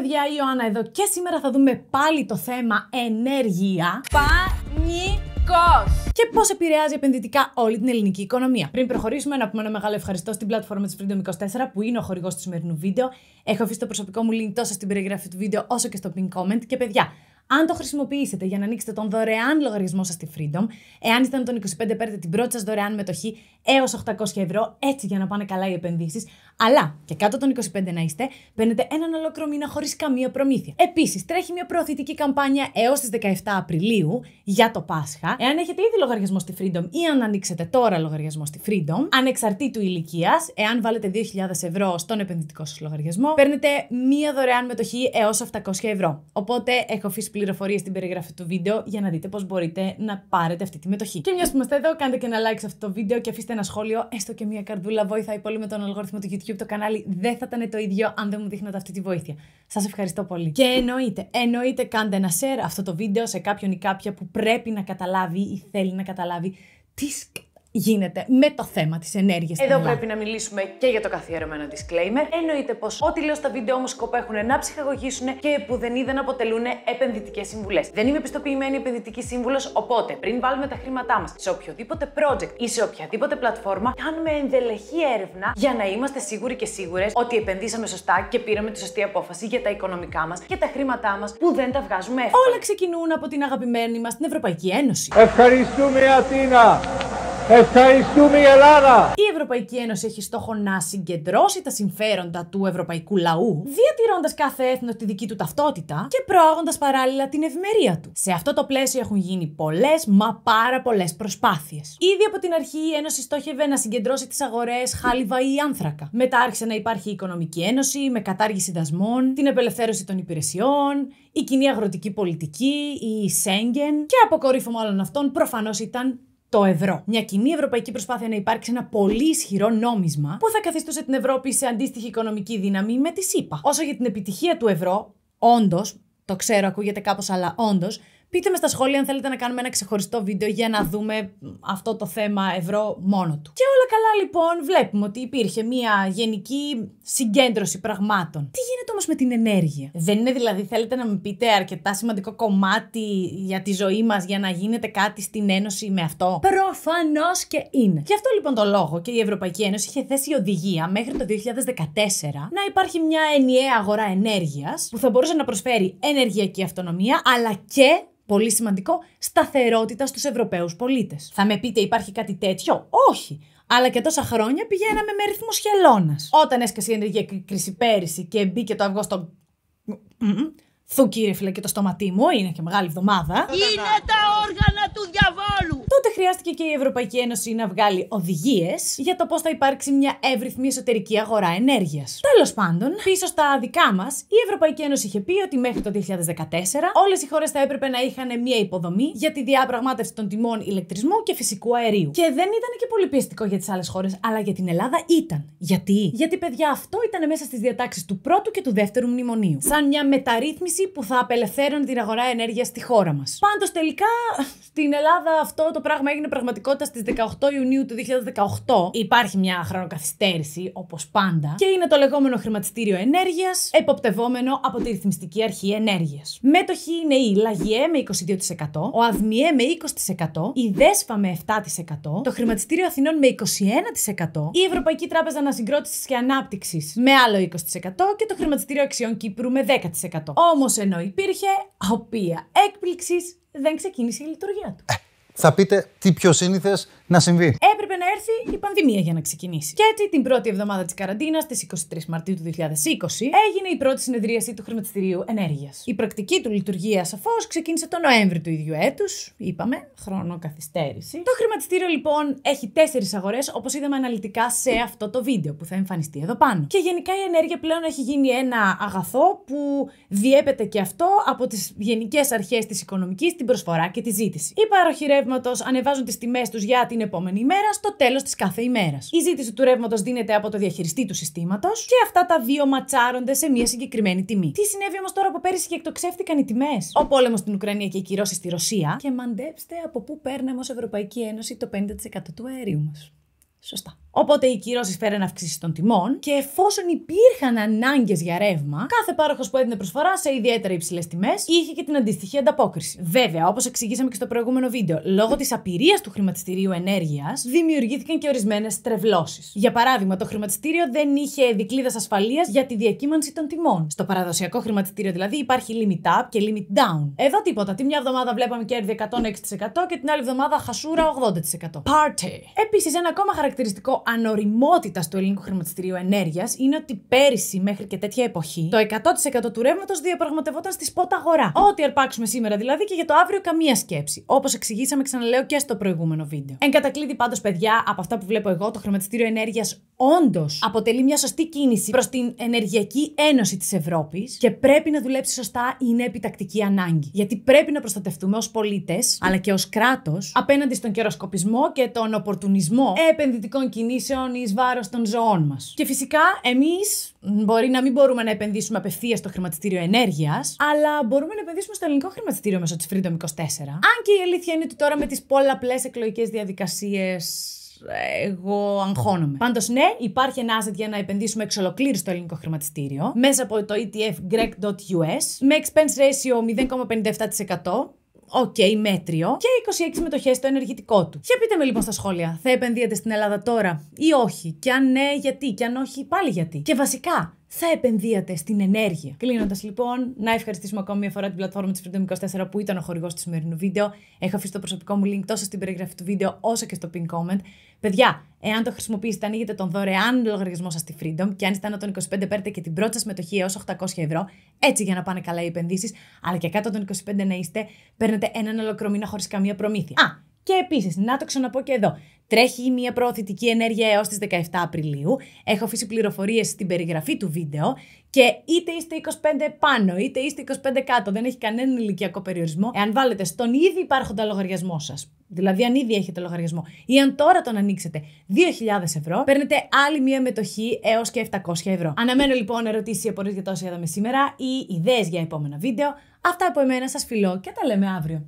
παιδιά, η Ιωάννα εδώ και σήμερα θα δούμε πάλι το θέμα ενέργεια. Πανικός! και πώς επηρεάζει επενδυτικά όλη την ελληνική οικονομία. Πριν προχωρήσουμε, να πούμε ένα μεγάλο ευχαριστώ στην πλατφόρμα της Freedom24 που είναι ο χορηγός του σημερινού βίντεο. Έχω αφήσει το προσωπικό μου link τόσο στην περιγραφή του βίντεο όσο και στο pin comment. Και παιδιά, αν το χρησιμοποιήσετε για να ανοίξετε τον δωρεάν λογαριασμό σας στη Freedom, εάν ήταν τον 25 παίρνετε την πρώτη σας δωρεάν μετοχή, έως 800 ευρώ, έτσι για να πάνε καλά οι επενδύσεις, αλλά και κάτω των 25 να είστε, παίρνετε έναν ολόκληρο μήνα χωρίς καμία προμήθεια. Επίσης, τρέχει μια προωθητική καμπάνια έως τις 17 Απριλίου για το Πάσχα. Εάν έχετε ήδη λογαριασμό στη Freedom ή αν ανοίξετε τώρα λογαριασμό στη Freedom, ανεξαρτήτου ηλικίας, εάν βάλετε 2.000 ευρώ στον επενδυτικό σας λογαριασμό, παίρνετε μία δωρεάν μετοχή έως 700 ευρώ. Οπότε έχω αφήσει πληροφορίες στην περιγραφή του βίντεο για να δείτε πώς μπορείτε να πάρετε αυτή τη μετοχή. Και μιας που είμαστε εδώ, κάντε και ένα like σε αυτό το βίντεο και αφήστε ένα σχόλιο, έστω και μία καρδούλα, βοηθάει πολύ με τον αλγόριθμο του YouTube. Το κανάλι δεν θα ήταν το ίδιο αν δεν μου δείχνατε αυτή τη βοήθεια. Σας ευχαριστώ πολύ. Και εννοείται, εννοείται, κάντε ένα share αυτό το βίντεο σε κάποιον ή κάποια που πρέπει να καταλάβει ή θέλει να καταλάβει τις γίνεται με το θέμα της ενέργειας. Εδώ πρέπει να μιλήσουμε και για το καθιερωμένο disclaimer. Εννοείται πως ό,τι λέω στα βίντεο μου σκοπό έχουν να ψυχαγωγήσουν και που δεν είδαν αποτελούν επενδυτικές συμβουλές. Δεν είμαι επιστοποιημένη επενδυτική σύμβουλος, οπότε πριν βάλουμε τα χρήματά μας σε οποιοδήποτε project ή σε οποιαδήποτε πλατφόρμα, κάνουμε ενδελεχή έρευνα για να είμαστε σίγουροι και σίγουρες ότι επενδύσαμε σωστά και πήραμε τη σωστή απόφαση για τα οικονομικά μας και τα χρήματά μας που δεν τα βγάζουμε εύκολα. Όλα ξεκινούν από την αγαπημένη μας την Ευρωπαϊκή Ένωση. Ευχαριστούμε, Αθήνα! Ευχαριστούμε η Ελλάδα! Η Ευρωπαϊκή Ένωση έχει στόχο να συγκεντρώσει τα συμφέροντα του ευρωπαϊκού λαού, διατηρώντας κάθε έθνο τη δική του ταυτότητα και προάγοντας παράλληλα την ευημερία του. Σε αυτό το πλαίσιο έχουν γίνει πολλές, μα πάρα πολλές προσπάθειες. Ήδη από την αρχή η Ένωση στόχευε να συγκεντρώσει τις αγορές χάλιβα ή άνθρακα. Μετά άρχισε να υπάρχει η Οικονομική Ένωση με κατάργηση δασμών, την απελευθέρωση των υπηρεσιών, η κοινή αγροτική πολιτική, η Σέγγεν και αποκορύφωμα όλων αυτών προφανώς ήταν το ευρώ. Μια κοινή ευρωπαϊκή προσπάθεια να υπάρξει ένα πολύ ισχυρό νόμισμα που θα καθιστούσε την Ευρώπη σε αντίστοιχη οικονομική δύναμη με τη ΣΥΠΑ. Όσο για την επιτυχία του ευρώ, όντως, το ξέρω, ακούγεται κάπως, αλλά όντως, Πείτε με στα σχόλια αν θέλετε να κάνουμε ένα ξεχωριστό βίντεο για να δούμε αυτό το θέμα ευρώ μόνο του. Και όλα καλά λοιπόν βλέπουμε ότι υπήρχε μια γενική συγκέντρωση πραγμάτων. Τι γίνεται όμως με την ενέργεια. Δεν είναι δηλαδή θέλετε να μου πείτε αρκετά σημαντικό κομμάτι για τη ζωή μας για να γίνεται κάτι στην Ένωση με αυτό. Προφανώς και είναι. Γι' αυτό λοιπόν το λόγο και η Ευρωπαϊκή Ένωση είχε θέσει οδηγία μέχρι το 2014 να υπάρχει μια ενιαία αγορά ενέργειας που θα μπορούσε να προσφέρει ενεργειακή αυτονομία αλλά και πολύ σημαντικό, σταθερότητα στους Ευρωπαίους πολίτες. Θα με πείτε υπάρχει κάτι τέτοιο. Όχι. Αλλά και τόσα χρόνια πηγαίναμε με ρυθμό χελώνας. Όταν έσκασε η ενεργειακή κρίση πέρυσι και μπήκε το αυγό στο. Θου κύριε φίλε και το στοματί μου, είναι και μεγάλη εβδομάδα. Είναι τα όργανα του διαβόλου! χρειάστηκε και η Ευρωπαϊκή Ένωση να βγάλει οδηγίες για το πώς θα υπάρξει μια εύρυθμη εσωτερική αγορά ενέργειας. Τέλος πάντων, πίσω στα δικά μας, η Ευρωπαϊκή Ένωση είχε πει ότι μέχρι το 2014 όλες οι χώρες θα έπρεπε να είχαν μια υποδομή για τη διαπραγμάτευση των τιμών ηλεκτρισμού και φυσικού αερίου. Και δεν ήταν και πολύ πιεστικό για τις άλλες χώρες, αλλά για την Ελλάδα ήταν. Γιατί? Γιατί, παιδιά, αυτό ήταν μέσα στις διατάξεις του πρώτου και του δεύτερου μνημονίου. Σαν μια μεταρρύθμιση που θα απελευθέρωνε την αγορά ενέργειας στη χώρα μας. Πάντως τελικά στην Ελλάδα αυτό το πράγμα έγινε πραγματικότητα στις 18 Ιουνίου του 2018. Υπάρχει μια χρονοκαθυστέρηση, όπως πάντα, και είναι το λεγόμενο χρηματιστήριο ενέργειας, εποπτευόμενο από τη ρυθμιστική αρχή ενέργειας. Μέτοχοι είναι η Λαγιέ με 22%, ο Αδμιέ με 20%, η Δέσφα με 7%, το Χρηματιστήριο Αθηνών με 21%, η Ευρωπαϊκή Τράπεζα Ανασυγκρότησης και Ανάπτυξης με άλλο 20% και το Χρηματιστήριο Αξιών Κύπρου με 10%. Όμως ενώ υπήρχε, οποία έκπληξης δεν ξεκίνησε η λειτουργία του. Ε, θα πείτε τι πιο σύνηθες να συμβεί έρθει η πανδημία για να ξεκινήσει. Και έτσι την πρώτη εβδομάδα της καραντίνας, στις 23 Μαρτίου του 2020, έγινε η πρώτη συνεδρίαση του χρηματιστηρίου ενέργειας. Η πρακτική του λειτουργία σαφώς ξεκίνησε τον Νοέμβρη του ίδιου έτους, είπαμε, χρόνο Το χρηματιστήριο λοιπόν έχει τέσσερις αγορές, όπως είδαμε αναλυτικά σε αυτό το βίντεο που θα εμφανιστεί εδώ πάνω. Και γενικά η ενέργεια πλέον έχει γίνει ένα αγαθό που διέπεται και αυτό από τις γενικές αρχές της οικονομικής, την προσφορά και τη ζήτηση. Οι παροχηρεύματο ανεβάζουν τις τιμές τους για την επόμενη μέρα στο τέλος τέλος της κάθε ημέρας. Η ζήτηση του ρεύματος δίνεται από το διαχειριστή του συστήματος και αυτά τα δύο ματσάρονται σε μια συγκεκριμένη τιμή. Τι συνέβη όμως τώρα από πέρυσι και εκτοξεύτηκαν οι τιμές. Ο πόλεμος στην Ουκρανία και οι κυρώσεις στη Ρωσία. Και μαντέψτε από πού παίρναμε ως Ευρωπαϊκή Ένωση το 50% του αερίου μας. Σωστά. Οπότε οι κυρώσεις φέραν αυξήσεις των τιμών και εφόσον υπήρχαν ανάγκες για ρεύμα, κάθε πάροχος που έδινε προσφορά σε ιδιαίτερα υψηλές τιμές είχε και την αντίστοιχη ανταπόκριση. Βέβαια, όπως εξηγήσαμε και στο προηγούμενο βίντεο, λόγω της απειρίας του χρηματιστηρίου ενέργειας δημιουργήθηκαν και ορισμένες τρευλώσεις. Για παράδειγμα, το χρηματιστήριο δεν είχε δικλίδα ασφαλείας για τη διακύμανση των τιμών. Στο παραδοσιακό χρηματιστήριο δηλαδή υπάρχει limit up και limit down. Εδώ τίποτα. Τη μια εβδομάδα βλέπαμε κέρδη 106% και την άλλη εβδομάδα χασούρα 80%. Party. Επίσης, ένα ακόμα χαρακτηριστικό ανοριμότητας του ελληνικού χρηματιστηρίου ενέργειας είναι ότι πέρυσι μέχρι και τέτοια εποχή το 100% του ρεύματος διαπραγματευόταν στη σπότα αγορά. Ό,τι αρπάξουμε σήμερα δηλαδή και για το αύριο καμία σκέψη. Όπως εξηγήσαμε, ξαναλέω και στο προηγούμενο βίντεο. Εν κατακλείδη πάντως, παιδιά, από αυτά που βλέπω εγώ, το χρηματιστήριο ενέργειας όντως αποτελεί μια σωστή κίνηση προς την ενεργειακή ένωση της Ευρώπης και πρέπει να δουλέψει σωστά, είναι επιτακτική ανάγκη. Γιατί πρέπει να προστατευτούμε ως πολίτες, αλλά και ως κράτος, απέναντι στον καιροσκοπισμό και τον οπορτουνισμό επενδυτικών κινήσεων εις βάρος των ζωών μας. Και φυσικά εμείς μπορεί να μην μπορούμε να επενδύσουμε απευθείας στο χρηματιστήριο ενέργειας, αλλά μπορούμε να επενδύσουμε στο ελληνικό χρηματιστήριο μέσω της Freedom 24. Αν και η αλήθεια είναι ότι τώρα με τις πολλαπλές εκλογικές διαδικασίες εγώ αγχώνομαι. Πάντως, ναι, υπάρχει ένα asset για να επενδύσουμε εξ ολοκλήρου στο ελληνικό χρηματιστήριο μέσα από το ETF GREG.US με expense ratio 0,57%. Οκ, okay, μέτριο. Και 26 μετοχέ στο ενεργητικό του. Για πείτε με λοιπόν στα σχόλια, θα επενδύετε στην Ελλάδα τώρα ή όχι. Και αν ναι, γιατί. Και αν όχι, πάλι γιατί. Και βασικά, θα επενδύατε στην ενέργεια. Κλείνοντας λοιπόν, να ευχαριστήσουμε ακόμη μια φορά την πλατφόρμα της Freedom 24 που ήταν ο χορηγός του σημερινού βίντεο. Έχω αφήσει το προσωπικό μου link τόσο στην περιγραφή του βίντεο όσο και στο pin comment. Παιδιά, εάν το χρησιμοποιήσετε, ανοίγετε τον δωρεάν λογαριασμό σας στη Freedom και αν είστε άνω των 25, παίρνετε και την πρώτη σας μετοχή έω 800 ευρώ. Έτσι για να πάνε καλά οι επενδύσεις, αλλά και κάτω των 25 να είστε, παίρνετε έναν ολοκληρωμένο χωρίς καμία προμήθεια. Και επίσης, να το ξαναπώ και εδώ. Τρέχει μια προωθητική ενέργεια έως τις 17 Απριλίου. Έχω αφήσει πληροφορίες στην περιγραφή του βίντεο και είτε είστε 25 πάνω, είτε είστε 25 κάτω, δεν έχει κανέναν ηλικιακό περιορισμό. Εάν βάλετε στον ήδη υπάρχοντα λογαριασμό σας, δηλαδή αν ήδη έχετε λογαριασμό, ή αν τώρα τον ανοίξετε 2.000 ευρώ, παίρνετε άλλη μία μετοχή έως και 700 ευρώ. Αναμένω λοιπόν ερωτήσεις ή απορίες για τόσα είδαμε σήμερα ή ιδέες για επόμενα βίντεο. Αυτά από εμένα σας φιλώ και τα λέμε αύριο.